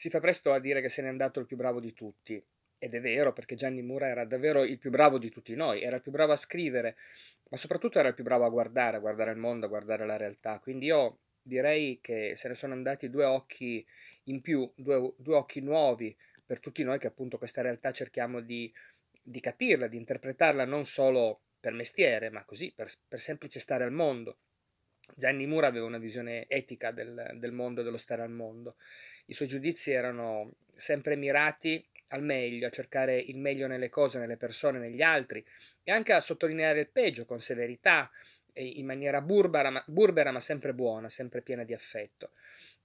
Si fa presto a dire che se n'è andato il più bravo di tutti, ed è vero perché Gianni Mura era davvero il più bravo di tutti noi, era il più bravo a scrivere, ma soprattutto era il più bravo a guardare, a guardare il mondo, a guardare la realtà. Quindi io direi che se ne sono andati due occhi in più, due, due occhi nuovi per tutti noi che appunto questa realtà cerchiamo di, di capirla, di interpretarla non solo per mestiere, ma così, per, per semplice stare al mondo. Gianni Mura aveva una visione etica del, del mondo, dello stare al mondo i suoi giudizi erano sempre mirati al meglio, a cercare il meglio nelle cose, nelle persone, negli altri e anche a sottolineare il peggio con severità, in maniera burbera ma, burbera ma sempre buona, sempre piena di affetto.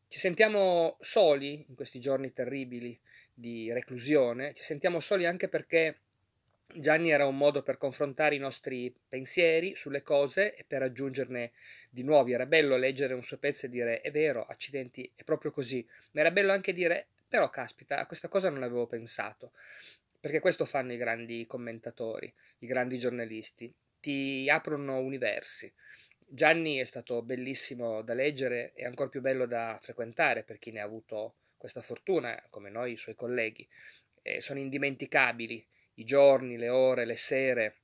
Ci sentiamo soli in questi giorni terribili di reclusione, ci sentiamo soli anche perché Gianni era un modo per confrontare i nostri pensieri sulle cose e per aggiungerne di nuovi. Era bello leggere un suo pezzo e dire è vero, accidenti, è proprio così. Ma era bello anche dire però caspita, a questa cosa non avevo pensato. Perché questo fanno i grandi commentatori, i grandi giornalisti. Ti aprono universi. Gianni è stato bellissimo da leggere e ancora più bello da frequentare per chi ne ha avuto questa fortuna, come noi, i suoi colleghi. Eh, sono indimenticabili i giorni, le ore, le sere,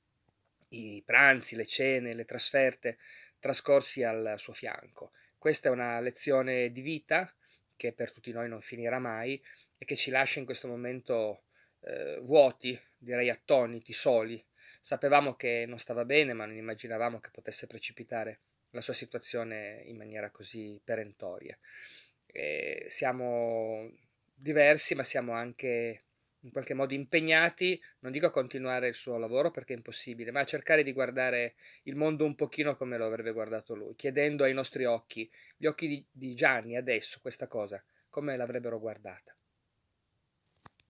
i pranzi, le cene, le trasferte trascorsi al suo fianco. Questa è una lezione di vita che per tutti noi non finirà mai e che ci lascia in questo momento eh, vuoti, direi attoniti, soli. Sapevamo che non stava bene, ma non immaginavamo che potesse precipitare la sua situazione in maniera così perentoria. E eh, siamo diversi, ma siamo anche in qualche modo impegnati, non dico a continuare il suo lavoro perché è impossibile, ma a cercare di guardare il mondo un pochino come lo avrebbe guardato lui, chiedendo ai nostri occhi, gli occhi di, di Gianni adesso, questa cosa, come l'avrebbero guardata.